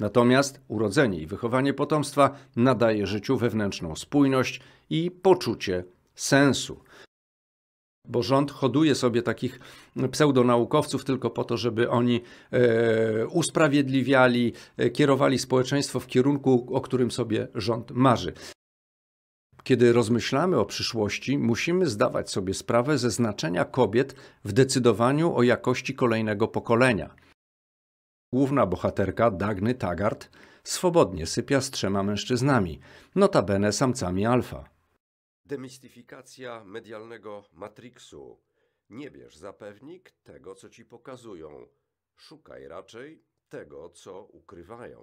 Natomiast urodzenie i wychowanie potomstwa nadaje życiu wewnętrzną spójność i poczucie sensu. Bo rząd hoduje sobie takich pseudonaukowców tylko po to, żeby oni e, usprawiedliwiali, e, kierowali społeczeństwo w kierunku, o którym sobie rząd marzy. Kiedy rozmyślamy o przyszłości, musimy zdawać sobie sprawę ze znaczenia kobiet w decydowaniu o jakości kolejnego pokolenia. Główna bohaterka Dagny Tagart swobodnie sypia z trzema mężczyznami, notabene samcami alfa. Demistyfikacja medialnego Matrixu. Nie bierz za pewnik tego, co ci pokazują. Szukaj raczej tego, co ukrywają.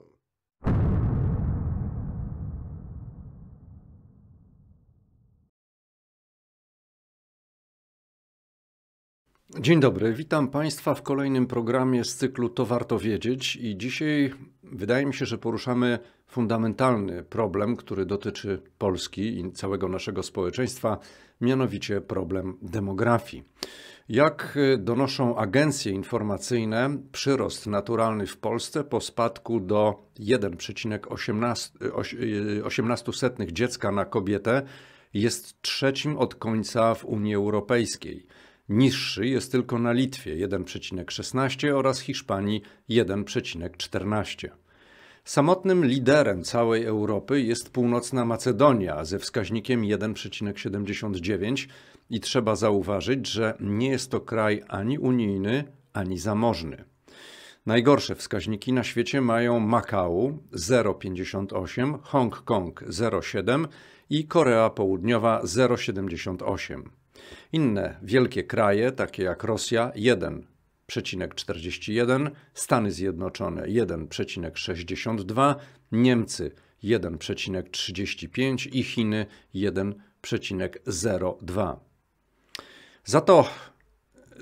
Dzień dobry, witam Państwa w kolejnym programie z cyklu To Warto Wiedzieć i dzisiaj wydaje mi się, że poruszamy fundamentalny problem, który dotyczy Polski i całego naszego społeczeństwa, mianowicie problem demografii. Jak y, donoszą agencje informacyjne, przyrost naturalny w Polsce po spadku do 1,18 y, y, dziecka na kobietę jest trzecim od końca w Unii Europejskiej – Niższy jest tylko na Litwie 1,16 oraz Hiszpanii 1,14. Samotnym liderem całej Europy jest północna Macedonia ze wskaźnikiem 1,79 i trzeba zauważyć, że nie jest to kraj ani unijny, ani zamożny. Najgorsze wskaźniki na świecie mają Makau 0,58, Hongkong 0,7 i Korea Południowa 0,78. Inne wielkie kraje, takie jak Rosja, 1,41, Stany Zjednoczone 1,62, Niemcy 1,35 i Chiny 1,02. Za to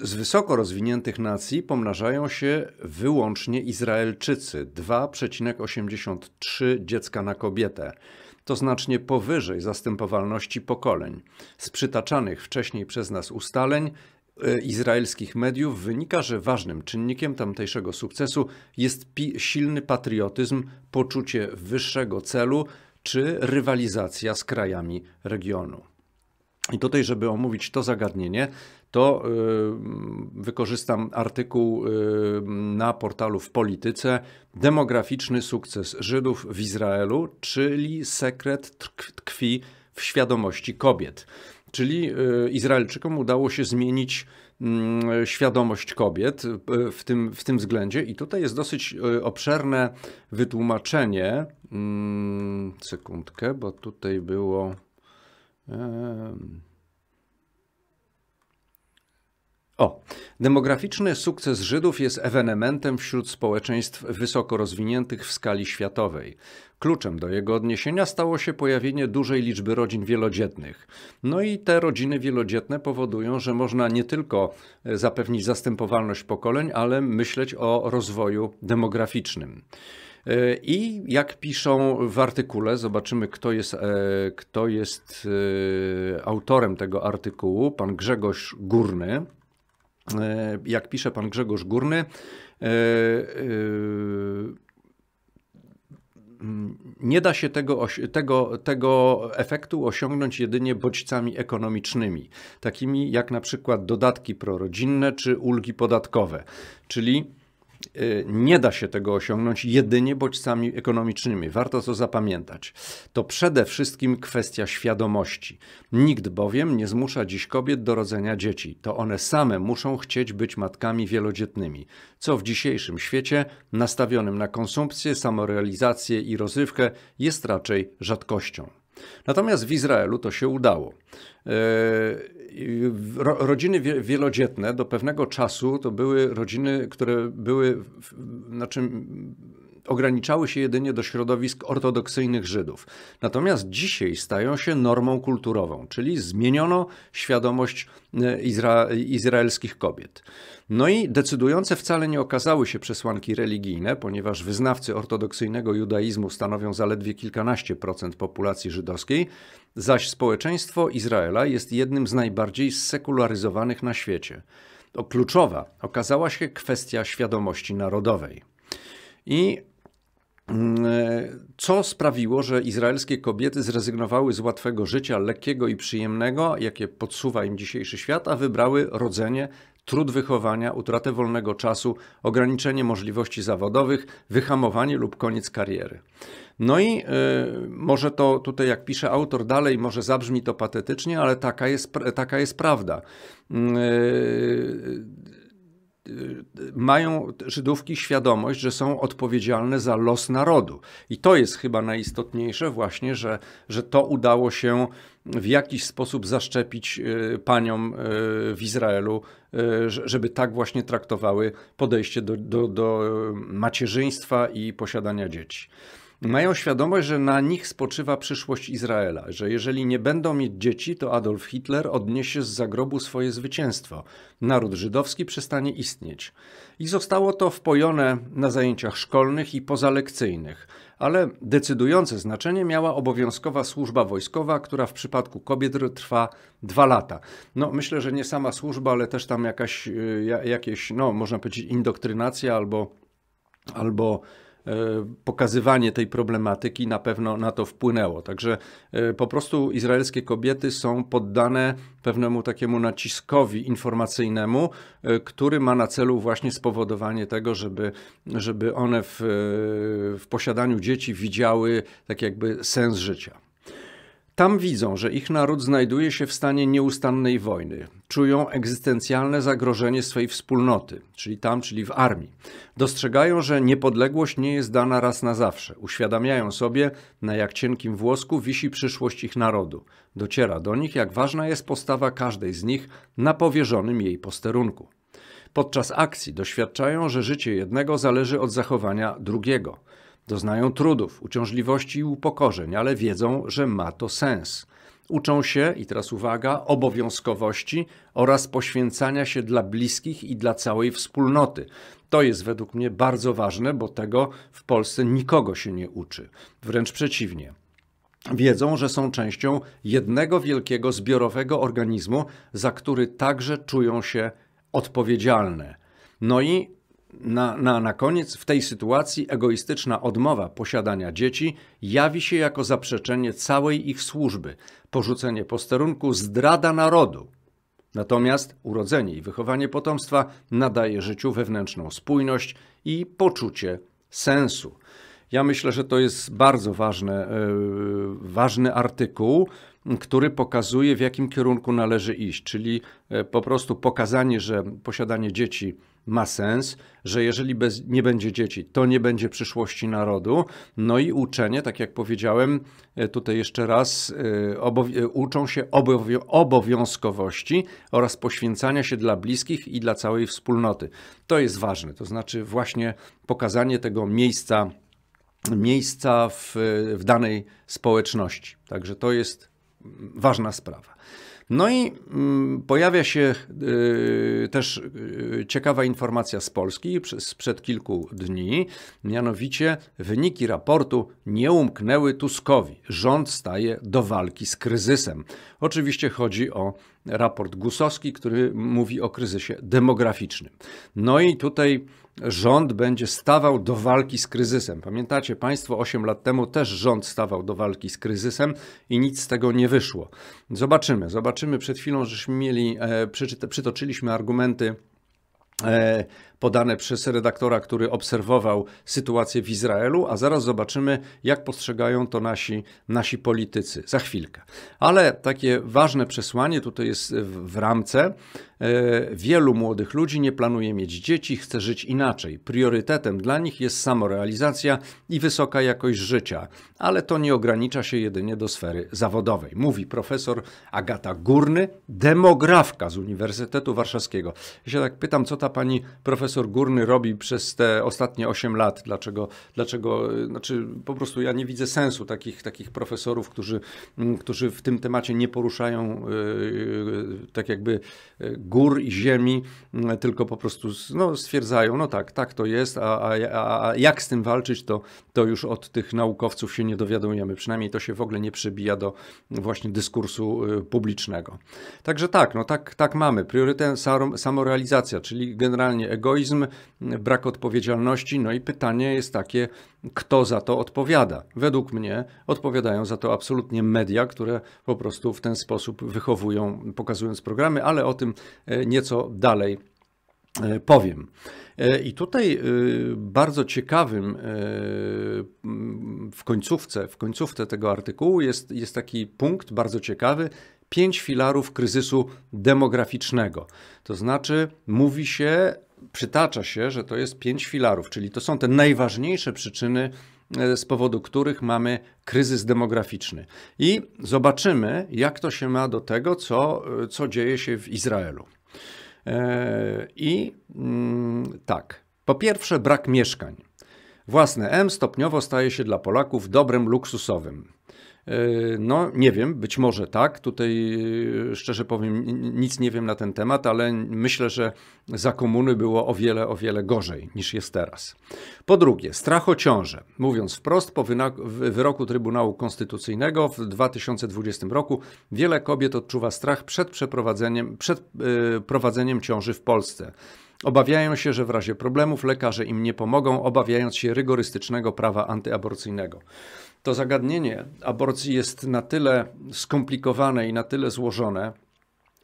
z wysoko rozwiniętych nacji pomnażają się wyłącznie Izraelczycy 2,83 dziecka na kobietę to znacznie powyżej zastępowalności pokoleń. Z przytaczanych wcześniej przez nas ustaleń e, izraelskich mediów wynika, że ważnym czynnikiem tamtejszego sukcesu jest silny patriotyzm, poczucie wyższego celu czy rywalizacja z krajami regionu. I tutaj, żeby omówić to zagadnienie, to y, wykorzystam artykuł y, na portalu w Polityce Demograficzny sukces Żydów w Izraelu, czyli sekret tkwi w świadomości kobiet. Czyli y, Izraelczykom udało się zmienić mm, świadomość kobiet w tym, w tym względzie. I tutaj jest dosyć obszerne wytłumaczenie. Mm, sekundkę, bo tutaj było. O, demograficzny sukces Żydów jest ewenementem wśród społeczeństw wysoko rozwiniętych w skali światowej. Kluczem do jego odniesienia stało się pojawienie dużej liczby rodzin wielodzietnych. No i te rodziny wielodzietne powodują, że można nie tylko e, zapewnić zastępowalność pokoleń, ale myśleć o rozwoju demograficznym. E, I jak piszą w artykule, zobaczymy kto jest, e, kto jest e, autorem tego artykułu, pan Grzegorz Górny. Jak pisze pan Grzegorz Górny, nie da się tego, tego, tego efektu osiągnąć jedynie bodźcami ekonomicznymi, takimi jak na przykład dodatki prorodzinne czy ulgi podatkowe. Czyli Y, nie da się tego osiągnąć jedynie bodźcami ekonomicznymi. Warto to zapamiętać. To przede wszystkim kwestia świadomości. Nikt bowiem nie zmusza dziś kobiet do rodzenia dzieci. To one same muszą chcieć być matkami wielodzietnymi, co w dzisiejszym świecie nastawionym na konsumpcję, samorealizację i rozrywkę jest raczej rzadkością. Natomiast w Izraelu to się udało. E, rodziny wielodzietne do pewnego czasu to były rodziny, które były, na czym ograniczały się jedynie do środowisk ortodoksyjnych Żydów. Natomiast dzisiaj stają się normą kulturową, czyli zmieniono świadomość e, izra izraelskich kobiet. No i decydujące wcale nie okazały się przesłanki religijne, ponieważ wyznawcy ortodoksyjnego judaizmu stanowią zaledwie kilkanaście procent populacji żydowskiej, zaś społeczeństwo Izraela jest jednym z najbardziej sekularyzowanych na świecie. kluczowa okazała się kwestia świadomości narodowej. I Mm, e, co sprawiło, że izraelskie kobiety zrezygnowały z łatwego życia, lekkiego i przyjemnego, jakie podsuwa im dzisiejszy świat, a wybrały rodzenie, trud wychowania, utratę wolnego czasu, ograniczenie możliwości zawodowych, wyhamowanie lub koniec kariery. No i y, może to tutaj, jak pisze autor dalej, może zabrzmi to patetycznie, ale taka jest, taka jest prawda. Y, mają Żydówki świadomość, że są odpowiedzialne za los narodu. I to jest chyba najistotniejsze właśnie, że, że to udało się w jakiś sposób zaszczepić e, paniom e, w Izraelu, e, żeby tak właśnie traktowały podejście do, do, do macierzyństwa i posiadania dzieci mają świadomość, że na nich spoczywa przyszłość Izraela, że jeżeli nie będą mieć dzieci, to Adolf Hitler odniesie z zagrobu swoje zwycięstwo. Naród żydowski przestanie istnieć. I zostało to wpojone na zajęciach szkolnych i pozalekcyjnych, ale decydujące znaczenie miała obowiązkowa służba wojskowa, która w przypadku kobiet trwa dwa lata. No, myślę, że nie sama służba, ale też tam jakaś, y, jakieś, no, można powiedzieć, indoktrynacja albo, albo E, pokazywanie tej problematyki na pewno na to wpłynęło. Także e, po prostu izraelskie kobiety są poddane pewnemu takiemu naciskowi informacyjnemu, e, który ma na celu właśnie spowodowanie tego, żeby, żeby one w, w posiadaniu dzieci widziały tak jakby sens życia. Tam widzą, że ich naród znajduje się w stanie nieustannej wojny. Czują egzystencjalne zagrożenie swojej wspólnoty, czyli tam, czyli w armii. Dostrzegają, że niepodległość nie jest dana raz na zawsze. Uświadamiają sobie, na jak cienkim włosku wisi przyszłość ich narodu. Dociera do nich, jak ważna jest postawa każdej z nich na powierzonym jej posterunku. Podczas akcji doświadczają, że życie jednego zależy od zachowania drugiego. Doznają trudów, uciążliwości i upokorzeń, ale wiedzą, że ma to sens. Uczą się, i teraz uwaga, obowiązkowości oraz poświęcania się dla bliskich i dla całej wspólnoty. To jest według mnie bardzo ważne, bo tego w Polsce nikogo się nie uczy. Wręcz przeciwnie. Wiedzą, że są częścią jednego wielkiego zbiorowego organizmu, za który także czują się odpowiedzialne. No i na, na, na koniec, w tej sytuacji egoistyczna odmowa posiadania dzieci jawi się jako zaprzeczenie całej ich służby, porzucenie posterunku, zdrada narodu. Natomiast urodzenie i wychowanie potomstwa nadaje życiu wewnętrzną spójność i poczucie sensu. Ja myślę, że to jest bardzo ważne, yy, ważny artykuł, który pokazuje, w jakim kierunku należy iść, czyli e, po prostu pokazanie, że posiadanie dzieci ma sens, że jeżeli bez, nie będzie dzieci, to nie będzie przyszłości narodu. No i uczenie, tak jak powiedziałem e, tutaj jeszcze raz, e, e, uczą się obowią obowiązkowości oraz poświęcania się dla bliskich i dla całej wspólnoty. To jest ważne, to znaczy właśnie pokazanie tego miejsca, miejsca w, w danej społeczności. Także to jest ważna sprawa. No i mm, pojawia się y, też y, ciekawa informacja z Polski sprzed kilku dni, mianowicie wyniki raportu nie umknęły Tuskowi. Rząd staje do walki z kryzysem. Oczywiście chodzi o raport Gusowski, który mówi o kryzysie demograficznym. No i tutaj rząd będzie stawał do walki z kryzysem. Pamiętacie Państwo, 8 lat temu też rząd stawał do walki z kryzysem i nic z tego nie wyszło. Zobaczymy, zobaczymy. Przed chwilą żeśmy mieli, e, przytoczyliśmy argumenty e, podane przez redaktora, który obserwował sytuację w Izraelu, a zaraz zobaczymy, jak postrzegają to nasi, nasi politycy. Za chwilkę. Ale takie ważne przesłanie tutaj jest w, w ramce. E, wielu młodych ludzi nie planuje mieć dzieci, chce żyć inaczej. Priorytetem dla nich jest samorealizacja i wysoka jakość życia, ale to nie ogranicza się jedynie do sfery zawodowej, mówi profesor Agata Górny, demografka z Uniwersytetu Warszawskiego. Ja się tak pytam, co ta pani profesor Górny robi przez te ostatnie 8 lat, dlaczego, dlaczego e, znaczy po prostu ja nie widzę sensu takich, takich profesorów, którzy, którzy w tym temacie nie poruszają yy, tak jakby yy, gór i ziemi, mm, tylko po prostu no, stwierdzają, no tak, tak to jest, a, a, a jak z tym walczyć, to, to już od tych naukowców się nie dowiadujemy. Przynajmniej to się w ogóle nie przebija do właśnie dyskursu y, publicznego. Także tak, no tak, tak mamy. Priorytet samorealizacja, czyli generalnie egoizm, brak odpowiedzialności. No i pytanie jest takie, kto za to odpowiada. Według mnie odpowiadają za to absolutnie media, które po prostu w ten sposób wychowują, pokazując programy, ale o tym e, nieco dalej e, powiem. E, I tutaj bardzo ciekawym w końcówce, w końcówce tego artykułu jest, jest taki punkt bardzo ciekawy. Pięć filarów kryzysu demograficznego. To znaczy, mówi się przytacza się, że to jest pięć filarów, czyli to są te najważniejsze przyczyny, e, z powodu których mamy kryzys demograficzny. I zobaczymy, jak to się ma do tego, co, e, co dzieje się w Izraelu. E, I mm, tak, po pierwsze, brak mieszkań. Własne M stopniowo staje się dla Polaków dobrem luksusowym. Yy, no, nie wiem, być może tak. Tutaj yy, szczerze powiem, nic nie wiem na ten temat, ale myślę, że za komuny było o wiele, o wiele gorzej niż jest teraz. Po drugie, strach o ciążę. Mówiąc wprost, po wyroku Trybunału Konstytucyjnego w 2020 roku wiele kobiet odczuwa strach przed przeprowadzeniem, przed yy, prowadzeniem ciąży w Polsce. Obawiają się, że w razie problemów lekarze im nie pomogą, obawiając się rygorystycznego prawa antyaborcyjnego. To zagadnienie aborcji jest na tyle skomplikowane i na tyle złożone,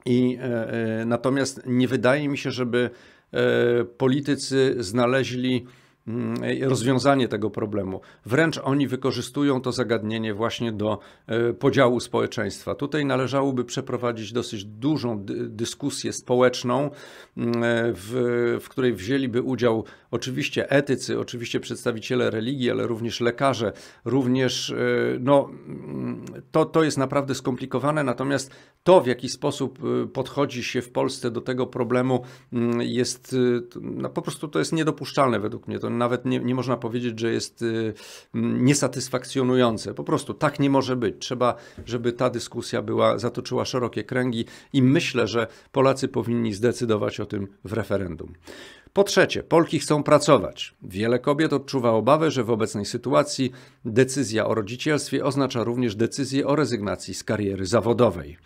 i e, e natomiast nie wydaje mi się, żeby e, politycy znaleźli mm, rozwiązanie tego problemu. Wręcz oni wykorzystują to zagadnienie właśnie do e, podziału społeczeństwa. Tutaj należałoby przeprowadzić dosyć dużą dyskusję społeczną, mm, e, w, w której wzięliby udział Oczywiście etycy, oczywiście przedstawiciele religii, ale również lekarze, również e, no, mm, to, to jest naprawdę skomplikowane, natomiast to, w jaki sposób e, podchodzi się w Polsce do tego problemu, mm, jest e, no, po prostu to jest niedopuszczalne według mnie. To nawet nie, nie można powiedzieć, że jest niesatysfakcjonujące. Po prostu tak nie może być. Trzeba, żeby ta dyskusja była, zatoczyła szerokie kręgi i myślę, że Polacy powinni zdecydować o tym w referendum. Po trzecie, Polki chcą pracować. Wiele kobiet odczuwa obawę, że w obecnej sytuacji decyzja o rodzicielstwie oznacza również decyzję o rezygnacji z kariery zawodowej.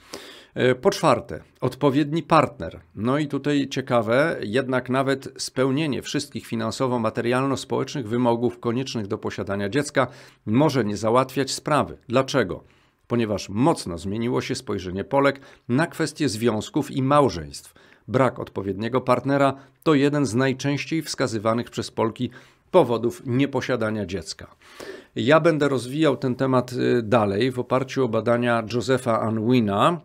E, po czwarte, odpowiedni partner. No i tutaj ciekawe, jednak nawet spełnienie wszystkich finansowo-materialno-społecznych wymogów koniecznych do posiadania dziecka może nie załatwiać sprawy. Dlaczego? Ponieważ mocno zmieniło się spojrzenie Polek na kwestie związków i małżeństw. Brak odpowiedniego partnera to jeden z najczęściej wskazywanych przez Polki powodów nieposiadania dziecka. Ja będę rozwijał ten temat y, dalej w oparciu o badania Josefa Anwina,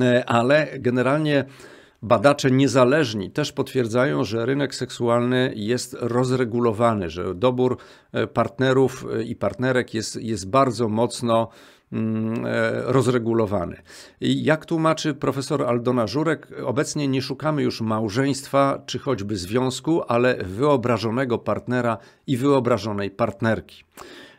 y, ale generalnie badacze niezależni też potwierdzają, że rynek seksualny jest rozregulowany, że dobór y, partnerów i partnerek jest, jest bardzo mocno Mm, e, rozregulowany. I jak tłumaczy profesor Aldona Żurek, obecnie nie szukamy już małżeństwa czy choćby związku, ale wyobrażonego partnera i wyobrażonej partnerki.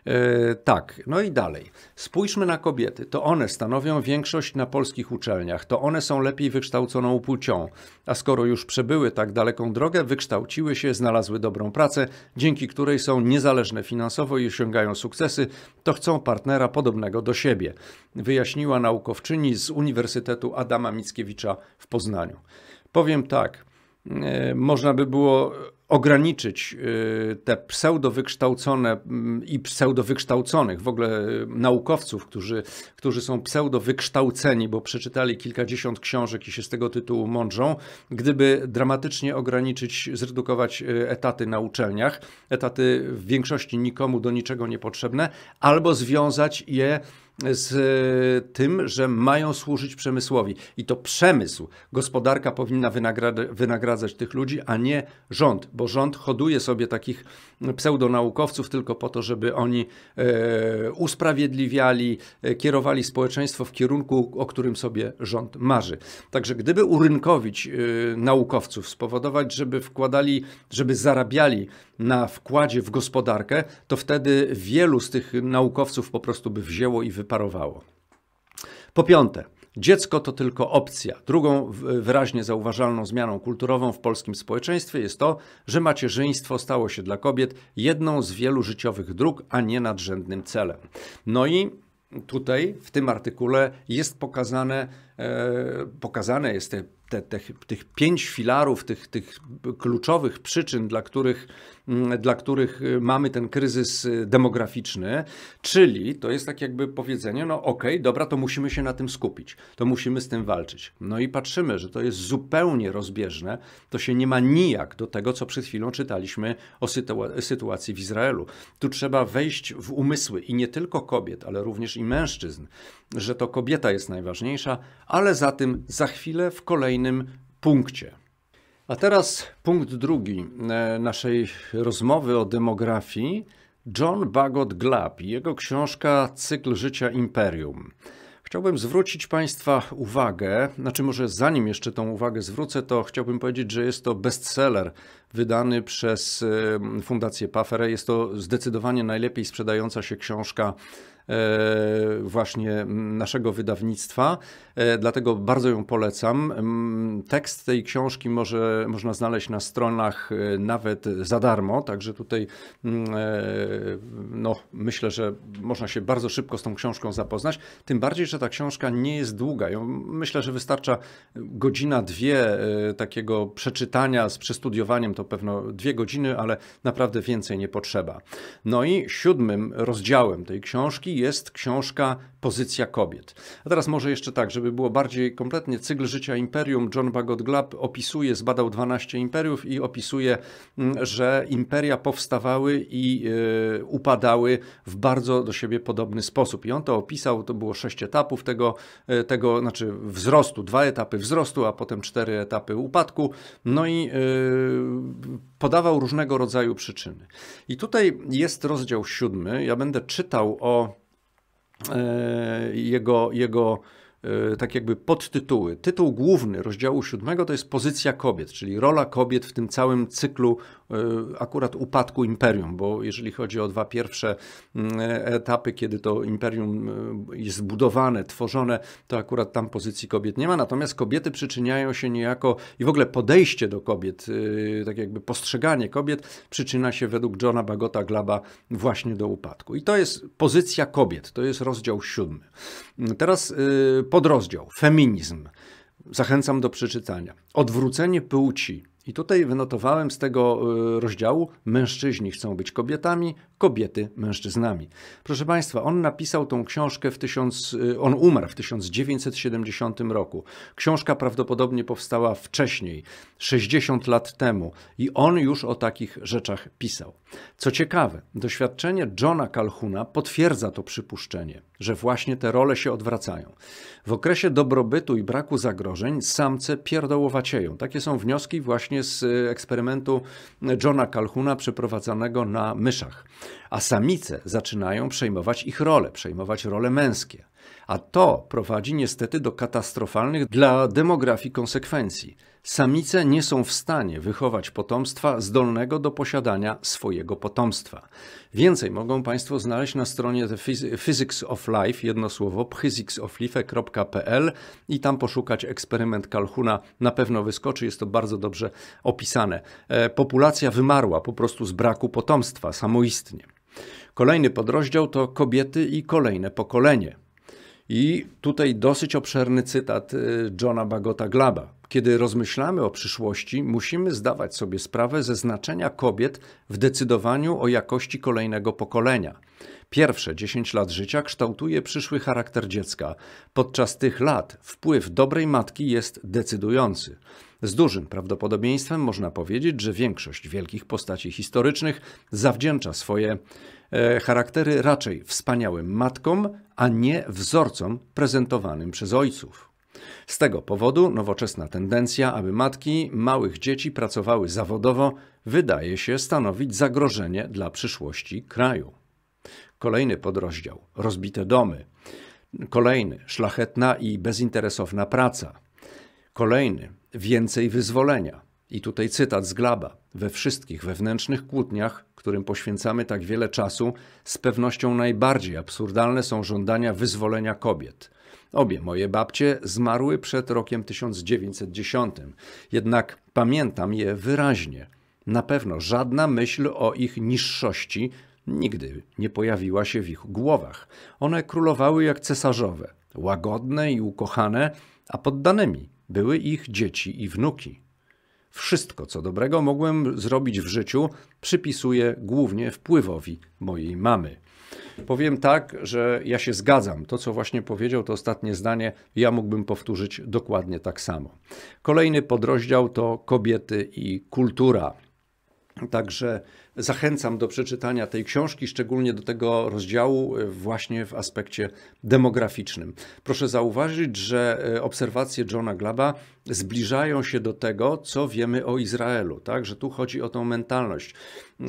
Yy, tak, no i dalej. Spójrzmy na kobiety. To one stanowią większość na polskich uczelniach. To one są lepiej wykształconą płcią. A skoro już przebyły tak daleką drogę, wykształciły się, znalazły dobrą pracę, dzięki której są niezależne finansowo i osiągają sukcesy, to chcą partnera podobnego do siebie. Wyjaśniła naukowczyni z Uniwersytetu Adama Mickiewicza w Poznaniu. Powiem tak. E, można by było ograniczyć e, te pseudowykształcone i pseudowykształconych, w ogóle e, naukowców, którzy, którzy są pseudowykształceni, bo przeczytali kilkadziesiąt książek i się z tego tytułu mądrzą, gdyby dramatycznie ograniczyć, zredukować etaty na uczelniach, etaty w większości nikomu do niczego niepotrzebne, albo związać je z e, tym, że mają służyć przemysłowi. I to przemysł, gospodarka powinna wynagradzać, wynagradzać tych ludzi, a nie rząd, bo rząd hoduje sobie takich pseudonaukowców tylko po to, żeby oni e, usprawiedliwiali, e, kierowali społeczeństwo w kierunku, o którym sobie rząd marzy. Także gdyby urynkowić naukowców, spowodować, żeby wkładali, żeby zarabiali na wkładzie w gospodarkę, to wtedy wielu z tych naukowców po prostu by wzięło i wypłaciło parowało. Po piąte, Dziecko to tylko opcja. Drugą wyraźnie zauważalną zmianą kulturową w polskim społeczeństwie jest to, że macierzyństwo stało się dla kobiet jedną z wielu życiowych dróg, a nie nadrzędnym celem. No i tutaj w tym artykule jest pokazane, E, pokazane jest te, te, te, tych pięć filarów, tych, tych kluczowych przyczyn, dla których, mm, dla których y, mamy ten kryzys y, demograficzny, czyli to jest tak jakby powiedzenie, no okej, okay, dobra, to musimy się na tym skupić, to musimy z tym walczyć. No i patrzymy, że to jest zupełnie rozbieżne, to się nie ma nijak do tego, co przed chwilą czytaliśmy o sytuacji w Izraelu. Tu trzeba wejść w umysły i nie tylko kobiet, ale również i mężczyzn, że to kobieta jest najważniejsza, ale za tym za chwilę w kolejnym punkcie. A teraz punkt drugi e, naszej rozmowy o demografii. John Bagot Glap, i jego książka Cykl życia imperium. Chciałbym zwrócić Państwa uwagę, znaczy może zanim jeszcze tą uwagę zwrócę, to chciałbym powiedzieć, że jest to bestseller wydany przez e, Fundację Pafere. Jest to zdecydowanie najlepiej sprzedająca się książka E, właśnie naszego wydawnictwa, e, dlatego bardzo ją polecam. Tekst tej książki może, można znaleźć na stronach e, nawet za darmo, także tutaj no, myślę, że można się bardzo szybko z tą książką zapoznać, tym bardziej, że ta książka nie jest długa. myślę, że wystarcza godzina, dwie takiego przeczytania z przestudiowaniem, to pewno dwie godziny, ale naprawdę więcej nie potrzeba. No i siódmym rozdziałem tej książki jest książka Pozycja kobiet. A teraz może jeszcze tak, żeby było bardziej kompletnie, cykl życia imperium John Bagot Glab opisuje, zbadał 12 imperiów i opisuje, mm, że imperia powstawały i yy, upadały w bardzo do siebie podobny sposób. I on to opisał, to było sześć etapów tego, yy, tego znaczy wzrostu, dwa etapy wzrostu, a potem cztery etapy upadku. No i yy, podawał różnego rodzaju przyczyny. I tutaj jest rozdział siódmy. Ja będę czytał o E, jego, jego e, tak jakby podtytuły. Tytuł główny rozdziału siódmego to jest pozycja kobiet, czyli rola kobiet w tym całym cyklu Y, akurat upadku imperium, bo jeżeli chodzi o dwa pierwsze mm, etapy, kiedy to imperium y, jest budowane, tworzone, to akurat tam pozycji kobiet nie ma. Natomiast kobiety przyczyniają się niejako i w ogóle podejście do kobiet, y, tak jakby postrzeganie kobiet, przyczynia się według Johna Bagota Glaba właśnie do upadku. I to jest pozycja kobiet, to jest rozdział siódmy. Teraz podrozdział feminizm. Zachęcam do przeczytania. Odwrócenie płci i tutaj wynotowałem z tego y, rozdziału: mężczyźni chcą być kobietami, kobiety mężczyznami. Proszę Państwa, on napisał tą książkę w 1000, y, on umarł w 1970 roku. Książka prawdopodobnie powstała wcześniej, 60 lat temu i on już o takich rzeczach pisał. Co ciekawe, doświadczenie Johna Calhuna potwierdza to przypuszczenie, że właśnie te role się odwracają. W okresie dobrobytu i braku zagrożeń samce pierdołowacieją. Takie są wnioski właśnie z y, eksperymentu Johna Calhuna przeprowadzanego na myszach a samice zaczynają przejmować ich role, przejmować role męskie. A to prowadzi niestety do katastrofalnych dla demografii konsekwencji. Samice nie są w stanie wychować potomstwa zdolnego do posiadania swojego potomstwa. Więcej mogą Państwo znaleźć na stronie Physics of Life, jedno słowo, physicsoflife.pl i tam poszukać eksperyment Kalhuna. Na pewno wyskoczy, jest to bardzo dobrze opisane. E, populacja wymarła po prostu z braku potomstwa, samoistnie. Kolejny podrozdział to kobiety i kolejne pokolenie. I tutaj dosyć obszerny cytat y, Johna Bagota Glaba. Kiedy rozmyślamy o przyszłości, musimy zdawać sobie sprawę ze znaczenia kobiet w decydowaniu o jakości kolejnego pokolenia. Pierwsze 10 lat życia kształtuje przyszły charakter dziecka. Podczas tych lat wpływ dobrej matki jest decydujący. Z dużym prawdopodobieństwem można powiedzieć, że większość wielkich postaci historycznych zawdzięcza swoje E, charaktery raczej wspaniałym matkom, a nie wzorcom prezentowanym przez ojców. Z tego powodu nowoczesna tendencja, aby matki małych dzieci pracowały zawodowo, wydaje się stanowić zagrożenie dla przyszłości kraju. Kolejny podrozdział rozbite domy. Kolejny szlachetna i bezinteresowna praca. Kolejny więcej wyzwolenia. I tutaj cytat z Glaba. We wszystkich wewnętrznych kłótniach, którym poświęcamy tak wiele czasu, z pewnością najbardziej absurdalne są żądania wyzwolenia kobiet. Obie moje babcie zmarły przed rokiem 1910, jednak pamiętam je wyraźnie. Na pewno żadna myśl o ich niższości nigdy nie pojawiła się w ich głowach. One królowały jak cesarzowe, łagodne i ukochane, a poddanymi były ich dzieci i wnuki. Wszystko, co dobrego mogłem zrobić w życiu, przypisuję głównie wpływowi mojej mamy. Powiem tak, że ja się zgadzam. To, co właśnie powiedział, to ostatnie zdanie, ja mógłbym powtórzyć dokładnie tak samo. Kolejny podrozdział to kobiety i kultura. Także Zachęcam do przeczytania tej książki, szczególnie do tego rozdziału e, właśnie w aspekcie demograficznym. Proszę zauważyć, że e, obserwacje Johna Glaba zbliżają się do tego, co wiemy o Izraelu, tak? że tu chodzi o tą mentalność,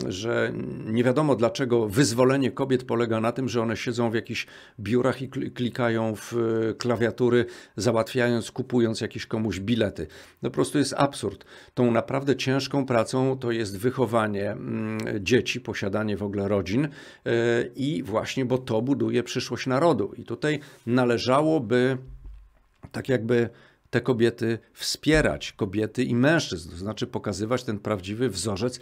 że nie wiadomo dlaczego wyzwolenie kobiet polega na tym, że one siedzą w jakichś biurach i klikają w e, klawiatury, załatwiając, kupując jakieś komuś bilety. No po prostu jest absurd. Tą naprawdę ciężką pracą to jest wychowanie mm, dzieci, posiadanie w ogóle rodzin e, i właśnie, bo to buduje przyszłość narodu. I tutaj należałoby tak jakby te kobiety wspierać, kobiety i mężczyzn, to znaczy pokazywać ten prawdziwy wzorzec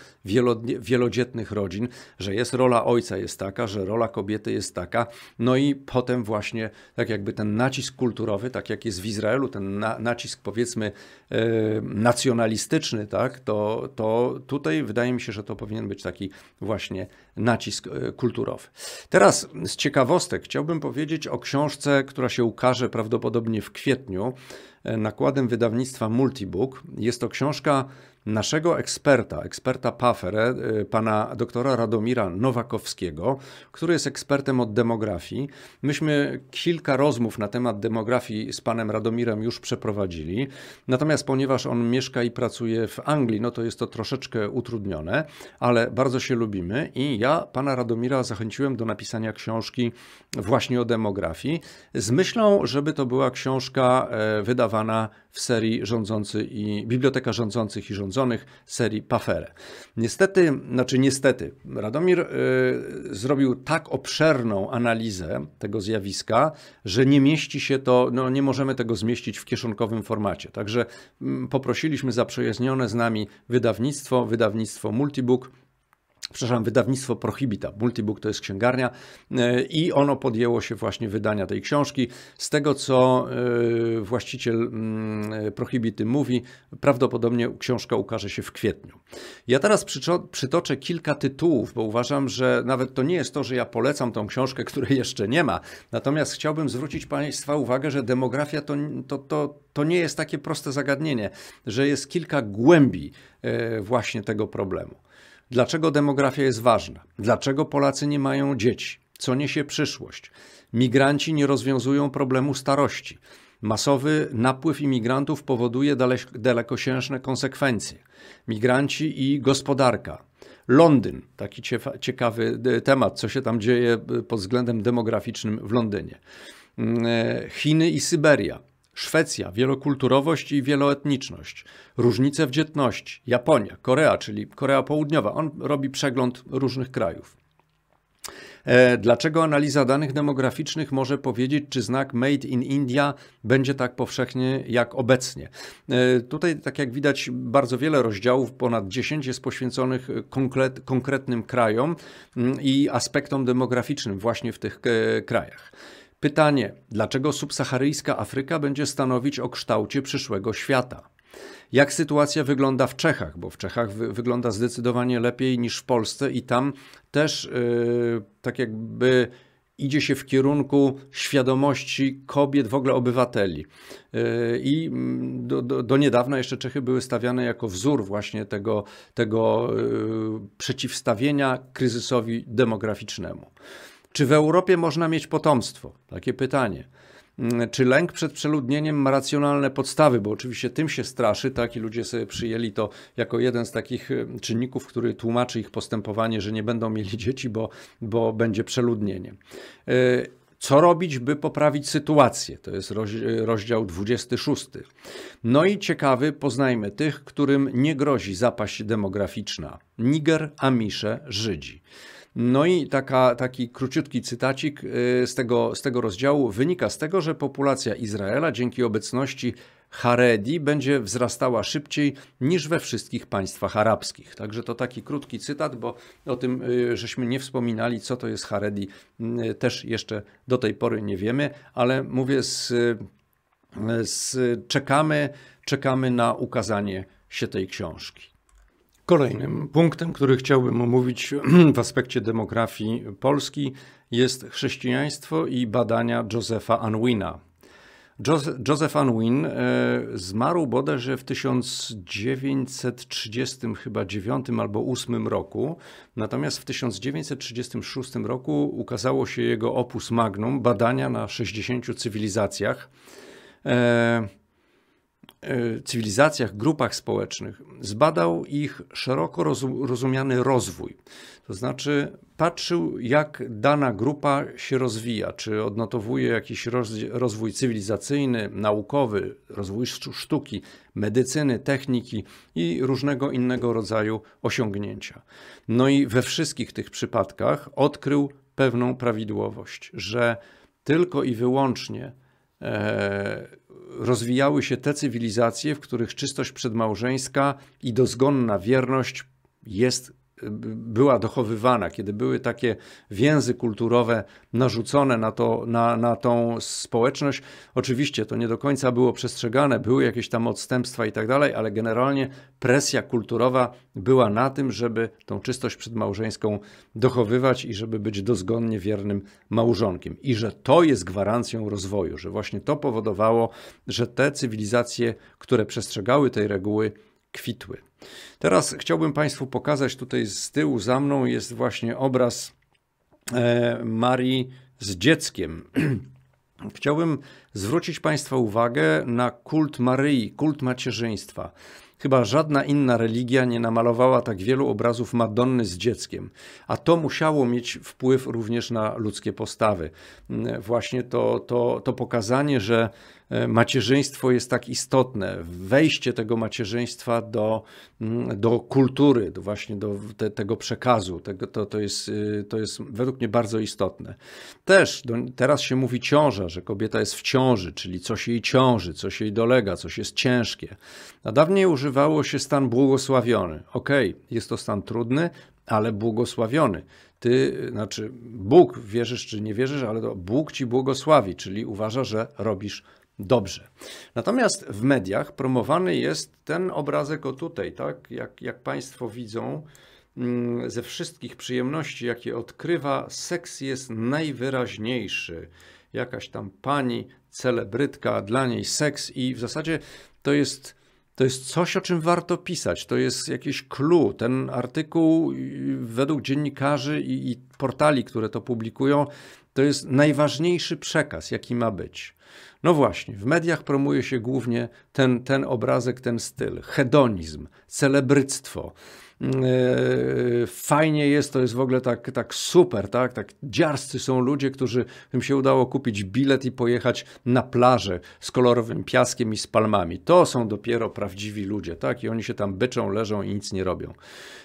wielodzietnych rodzin, że jest rola ojca jest taka, że rola kobiety jest taka, no i potem właśnie tak jakby ten nacisk kulturowy, tak jak jest w Izraelu, ten na, nacisk powiedzmy yy, nacjonalistyczny, tak, to, to tutaj wydaje mi się, że to powinien być taki właśnie nacisk yy, kulturowy. Teraz z ciekawostek chciałbym powiedzieć o książce, która się ukaże prawdopodobnie w kwietniu, E, nakładem wydawnictwa Multibook. Jest to książka naszego eksperta, eksperta PAFERE, y, pana doktora Radomira Nowakowskiego, który jest ekspertem od demografii. Myśmy kilka rozmów na temat demografii z panem Radomirem już przeprowadzili, natomiast ponieważ on mieszka i pracuje w Anglii, no to jest to troszeczkę utrudnione, ale bardzo się lubimy i ja pana Radomira zachęciłem do napisania książki właśnie o demografii, z myślą, żeby to była książka e, wydawana w serii Rządzący i Biblioteka Rządzących i Rządzących serii Pafere. Niestety, znaczy niestety, Radomir y, zrobił tak obszerną analizę tego zjawiska, że nie mieści się to, no nie możemy tego zmieścić w kieszonkowym formacie. Także y, poprosiliśmy zaprzyjaźnione z nami wydawnictwo, wydawnictwo Multibook, przepraszam, wydawnictwo Prohibita. Multibook to jest księgarnia e, i ono podjęło się właśnie wydania tej książki. Z tego, co e, właściciel mm, e, Prohibity mówi, prawdopodobnie książka ukaże się w kwietniu. Ja teraz przytoczę kilka tytułów, bo uważam, że nawet to nie jest to, że ja polecam tą książkę, której jeszcze nie ma. Natomiast chciałbym zwrócić Państwa uwagę, że demografia to, to, to, to nie jest takie proste zagadnienie, że jest kilka głębi właśnie tego problemu. Dlaczego demografia jest ważna? Dlaczego Polacy nie mają dzieci? Co niesie przyszłość? Migranci nie rozwiązują problemu starości. Masowy napływ imigrantów powoduje dalekosiężne konsekwencje. Migranci i gospodarka. Londyn, taki ciekawy e, temat, co się tam dzieje e, pod względem demograficznym w Londynie. Mm, e, Chiny i Syberia. Szwecja, wielokulturowość i wieloetniczność, różnice w dzietności, Japonia, Korea, czyli Korea Południowa. On robi przegląd różnych krajów. E, dlaczego analiza danych demograficznych może powiedzieć, czy znak Made in India będzie tak powszechnie jak obecnie? E, tutaj, tak jak widać, bardzo wiele rozdziałów, ponad 10 jest poświęconych konkretnym krajom mm, i aspektom demograficznym właśnie w tych e, krajach. Pytanie, dlaczego subsaharyjska Afryka będzie stanowić o kształcie przyszłego świata? Jak sytuacja wygląda w Czechach, bo w Czechach wy wygląda zdecydowanie lepiej niż w Polsce i tam też yy, tak jakby idzie się w kierunku świadomości kobiet, w ogóle obywateli. Y, I mm, do, do, do, niedawna jeszcze Czechy były stawiane jako wzór właśnie tego, tego y, przeciwstawienia kryzysowi demograficznemu. Czy w Europie można mieć potomstwo? Takie pytanie. Mm, czy lęk przed przeludnieniem ma racjonalne podstawy? Bo oczywiście tym się straszy, tak? I ludzie sobie przyjęli to jako jeden z takich y, czynników, który tłumaczy ich postępowanie, że nie będą mieli dzieci, bo, bo będzie przeludnienie. Y, co robić, by poprawić sytuację? To jest y, rozdział 26. No i ciekawy, poznajmy tych, którym nie grozi zapaść demograficzna. Niger, Amisze, Żydzi. No i taka, taki króciutki cytacik y, z tego, z tego rozdziału wynika z tego, że populacja Izraela dzięki obecności Haredi będzie wzrastała szybciej niż we wszystkich państwach arabskich. Także to taki krótki cytat, bo o tym y, żeśmy nie wspominali, co to jest Haredi, y, też jeszcze do tej pory nie wiemy, ale mówię, z, z czekamy, czekamy na ukazanie się tej książki. Kolejnym punktem, który chciałbym omówić w aspekcie demografii Polski jest chrześcijaństwo i badania Josefa Anwina. Joseph Anwin e, zmarł bodajże w 1939 albo 8 roku, natomiast w 1936 roku ukazało się jego opus magnum badania na 60 cywilizacjach. E, E, cywilizacjach, grupach społecznych, zbadał ich szeroko rozumiany rozwój. To znaczy, patrzył, jak dana grupa się rozwija, czy odnotowuje jakiś rozwój cywilizacyjny, naukowy, rozwój sztuki, medycyny, techniki i różnego innego rodzaju osiągnięcia. No i we wszystkich tych przypadkach odkrył pewną prawidłowość, że tylko i wyłącznie e, rozwijały się te cywilizacje, w których czystość przedmałżeńska i dozgonna wierność jest była dochowywana, kiedy były takie więzy kulturowe narzucone na, to, na, na tą społeczność. Oczywiście to nie do końca było przestrzegane, były jakieś tam odstępstwa i tak dalej, ale generalnie presja kulturowa była na tym, żeby tą czystość przedmałżeńską dochowywać i żeby być dozgonnie wiernym małżonkiem. I że to jest gwarancją rozwoju, że właśnie to powodowało, że te cywilizacje, które przestrzegały tej reguły, kwitły. Teraz chciałbym Państwu pokazać, tutaj z tyłu za mną jest właśnie obraz e, Marii z dzieckiem. Chciałbym zwrócić Państwa uwagę na kult Maryi, kult macierzyństwa. Chyba żadna inna religia nie namalowała tak wielu obrazów Madonny z dzieckiem, a to musiało mieć wpływ również na ludzkie postawy. Mm, właśnie to, to, to pokazanie, że macierzyństwo jest tak istotne, wejście tego macierzyństwa do, mm, do kultury, do właśnie do te, tego przekazu, tego, to, to, jest, y, to jest według mnie bardzo istotne. Też do, teraz się mówi ciąża, że kobieta jest w ciąży, czyli coś jej ciąży, coś jej dolega, coś jest ciężkie. A dawniej używało się stan błogosławiony. Okej, okay, jest to stan trudny, ale błogosławiony. Ty, znaczy Bóg, wierzysz czy nie wierzysz, ale to Bóg ci błogosławi, czyli uważa, że robisz dobrze. Natomiast w mediach promowany jest ten obrazek o tutaj, tak? Jak, jak Państwo widzą, mm, ze wszystkich przyjemności, jakie odkrywa, seks jest najwyraźniejszy. Jakaś tam pani, celebrytka, dla niej seks i w zasadzie to jest, to jest coś, o czym warto pisać. To jest jakiś clue. Ten artykuł y, według dziennikarzy i, i portali, które to publikują, to jest najważniejszy przekaz, jaki ma być. No właśnie, w mediach promuje się głównie ten, ten obrazek, ten styl. Hedonizm, celebryctwo. Mm, e, fajnie jest, to jest w ogóle tak, tak super, tak, tak dziarscy są ludzie, którzy, którym się udało kupić bilet i pojechać na plażę z kolorowym piaskiem i z palmami. To są dopiero prawdziwi ludzie, tak, i oni się tam byczą, leżą i nic nie robią.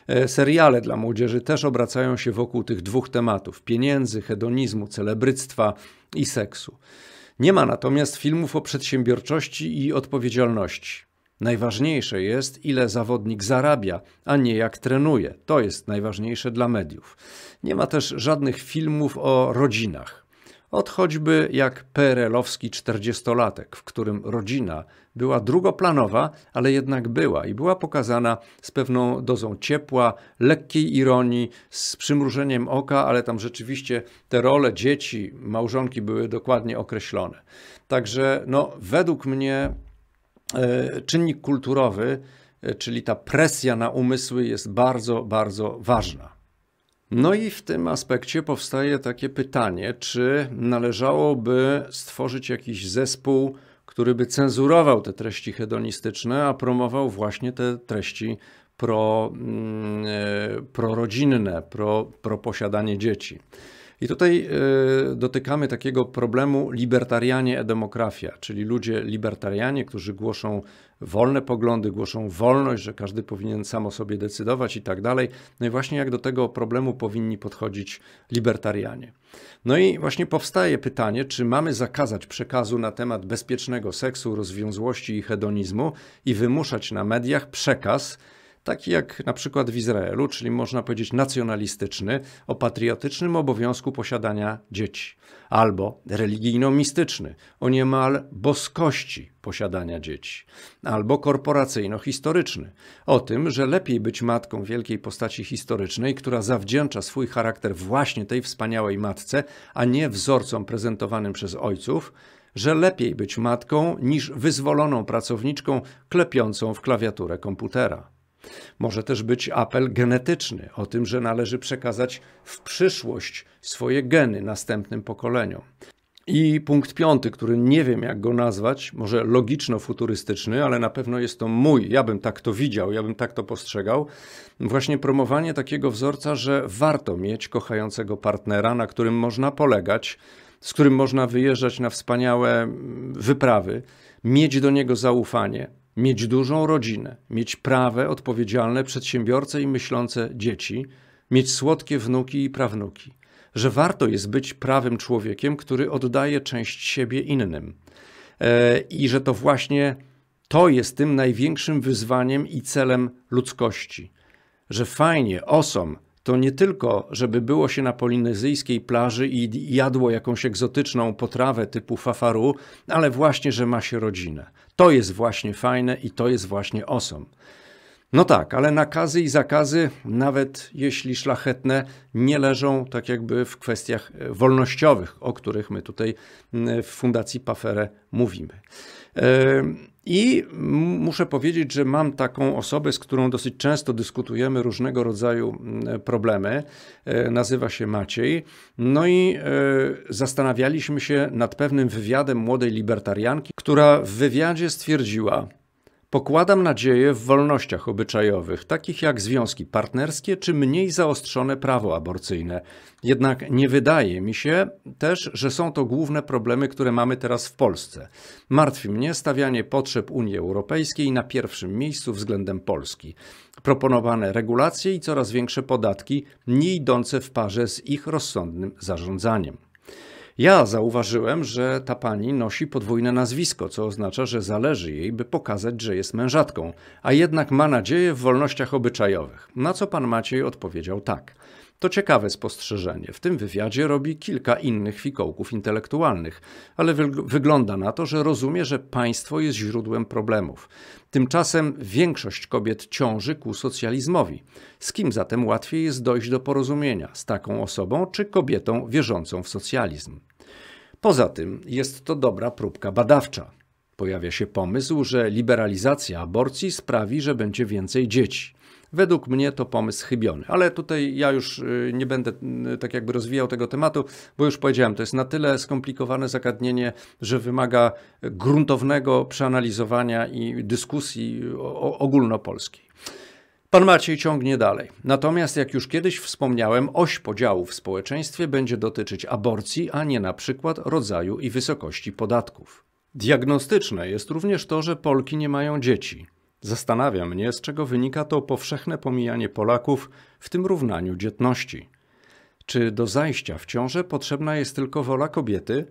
E, seriale dla młodzieży też obracają się wokół tych dwóch tematów, pieniędzy, hedonizmu, celebryctwa i seksu. Nie ma natomiast filmów o przedsiębiorczości i odpowiedzialności. Najważniejsze jest, ile zawodnik zarabia, a nie jak trenuje. To jest najważniejsze dla mediów. Nie ma też żadnych filmów o rodzinach. Od choćby jak Perelowski 40 czterdziestolatek, w którym rodzina była drugoplanowa, ale jednak była i była pokazana z pewną dozą ciepła, lekkiej ironii, z przymrużeniem oka, ale tam rzeczywiście te role dzieci, małżonki były dokładnie określone. Także no, według mnie e, czynnik kulturowy, e, czyli ta presja na umysły jest bardzo, bardzo ważna. No i w tym aspekcie powstaje takie pytanie, czy należałoby stworzyć jakiś zespół, który by cenzurował te treści hedonistyczne, a promował właśnie te treści pro, mm, e, prorodzinne, pro, pro posiadanie dzieci. I tutaj y, dotykamy takiego problemu libertarianie-demografia, e czyli ludzie libertarianie, którzy głoszą wolne poglądy, głoszą wolność, że każdy powinien sam o sobie decydować i tak dalej. No i właśnie jak do tego problemu powinni podchodzić libertarianie. No i właśnie powstaje pytanie, czy mamy zakazać przekazu na temat bezpiecznego seksu, rozwiązłości i hedonizmu i wymuszać na mediach przekaz, taki jak na przykład w Izraelu, czyli można powiedzieć nacjonalistyczny, o patriotycznym obowiązku posiadania dzieci, albo religijno-mistyczny, o niemal boskości posiadania dzieci, albo korporacyjno-historyczny, o tym, że lepiej być matką wielkiej postaci historycznej, która zawdzięcza swój charakter właśnie tej wspaniałej matce, a nie wzorcom prezentowanym przez ojców, że lepiej być matką niż wyzwoloną pracowniczką klepiącą w klawiaturę komputera. Może też być apel genetyczny o tym, że należy przekazać w przyszłość swoje geny następnym pokoleniom. I punkt piąty, który nie wiem jak go nazwać, może logiczno-futurystyczny, ale na pewno jest to mój, ja bym tak to widział, ja bym tak to postrzegał, właśnie promowanie takiego wzorca, że warto mieć kochającego partnera, na którym można polegać, z którym można wyjeżdżać na wspaniałe mm, wyprawy, mieć do niego zaufanie, mieć dużą rodzinę, mieć prawe, odpowiedzialne, przedsiębiorce i myślące dzieci, mieć słodkie wnuki i prawnuki, że warto jest być prawym człowiekiem, który oddaje część siebie innym. E, I że to właśnie to jest tym największym wyzwaniem i celem ludzkości. Że fajnie, osom, awesome, to nie tylko, żeby było się na polinezyjskiej plaży i jadło jakąś egzotyczną potrawę typu fafaru, ale właśnie, że ma się rodzinę. To jest właśnie fajne i to jest właśnie osom. Awesome. No tak, ale nakazy i zakazy, nawet jeśli szlachetne, nie leżą tak jakby w kwestiach e, wolnościowych, o których my tutaj w Fundacji Pafere mówimy. I muszę powiedzieć, że mam taką osobę, z którą dosyć często dyskutujemy różnego rodzaju problemy. E, nazywa się Maciej. No i e, zastanawialiśmy się nad pewnym wywiadem młodej libertarianki, która w wywiadzie stwierdziła, Pokładam nadzieję w wolnościach obyczajowych, takich jak związki partnerskie czy mniej zaostrzone prawo aborcyjne. Jednak nie wydaje mi się też, że są to główne problemy, które mamy teraz w Polsce. Martwi mnie stawianie potrzeb Unii Europejskiej na pierwszym miejscu względem Polski. Proponowane regulacje i coraz większe podatki nie idące w parze z ich rozsądnym zarządzaniem. Ja zauważyłem, że ta pani nosi podwójne nazwisko, co oznacza, że zależy jej, by pokazać, że jest mężatką, a jednak ma nadzieję w wolnościach obyczajowych. Na co pan Maciej odpowiedział tak. To ciekawe spostrzeżenie. W tym wywiadzie robi kilka innych fikołków intelektualnych, ale wyg wygląda na to, że rozumie, że państwo jest źródłem problemów. Tymczasem większość kobiet ciąży ku socjalizmowi. Z kim zatem łatwiej jest dojść do porozumienia? Z taką osobą czy kobietą wierzącą w socjalizm? Poza tym jest to dobra próbka badawcza. Pojawia się pomysł, że liberalizacja aborcji sprawi, że będzie więcej dzieci. Według mnie to pomysł chybiony, ale tutaj ja już y, nie będę y, tak jakby rozwijał tego tematu, bo już powiedziałem, to jest na tyle skomplikowane zagadnienie, że wymaga gruntownego przeanalizowania i dyskusji y, ogólnopolskiej. Pan Maciej ciągnie dalej. Natomiast, jak już kiedyś wspomniałem, oś podziału w społeczeństwie będzie dotyczyć aborcji, a nie na przykład rodzaju i wysokości podatków. Diagnostyczne jest również to, że Polki nie mają dzieci. Zastanawia mnie, z czego wynika to powszechne pomijanie Polaków w tym równaniu dzietności. Czy do zajścia w ciąże potrzebna jest tylko wola kobiety?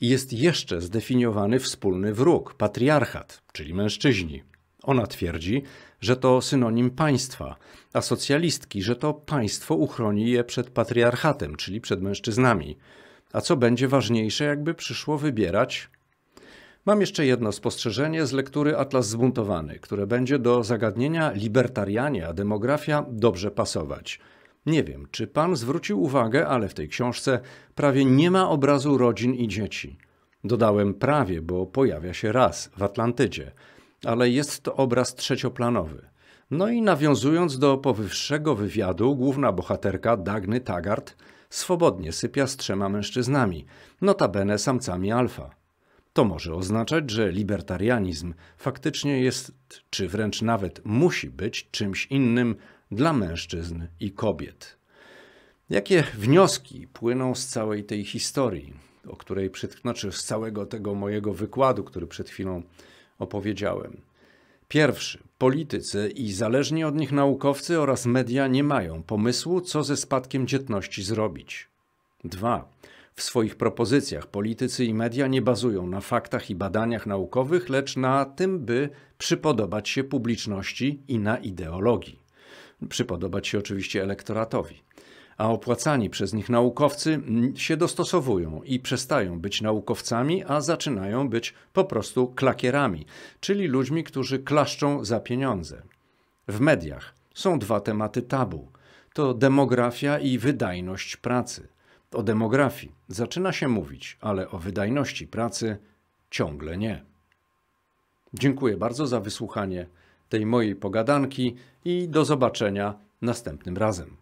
jest jeszcze zdefiniowany wspólny wróg, patriarchat, czyli mężczyźni. Ona twierdzi, że to synonim państwa, a socjalistki, że to państwo uchroni je przed patriarchatem, czyli przed mężczyznami. A co będzie ważniejsze, jakby przyszło wybierać Mam jeszcze jedno spostrzeżenie z lektury Atlas Zbuntowany, które będzie do zagadnienia libertariania demografia dobrze pasować. Nie wiem, czy pan zwrócił uwagę, ale w tej książce prawie nie ma obrazu rodzin i dzieci. Dodałem prawie, bo pojawia się raz w Atlantydzie, ale jest to obraz trzecioplanowy. No i nawiązując do powyższego wywiadu, główna bohaterka Dagny Taggart swobodnie sypia z trzema mężczyznami, notabene samcami alfa. To może oznaczać, że libertarianizm faktycznie jest, czy wręcz nawet musi być czymś innym dla mężczyzn i kobiet. Jakie wnioski płyną z całej tej historii, o której przed, znaczy z całego tego mojego wykładu, który przed chwilą opowiedziałem? Pierwszy, politycy i zależni od nich naukowcy oraz media nie mają pomysłu, co ze spadkiem dzietności zrobić. Dwa, w swoich propozycjach politycy i media nie bazują na faktach i badaniach naukowych, lecz na tym, by przypodobać się publiczności i na ideologii. Przypodobać się oczywiście elektoratowi. A opłacani przez nich naukowcy się dostosowują i przestają być naukowcami, a zaczynają być po prostu klakierami, czyli ludźmi, którzy klaszczą za pieniądze. W mediach są dwa tematy tabu: to demografia i wydajność pracy. O demografii zaczyna się mówić, ale o wydajności pracy ciągle nie. Dziękuję bardzo za wysłuchanie tej mojej pogadanki i do zobaczenia następnym razem.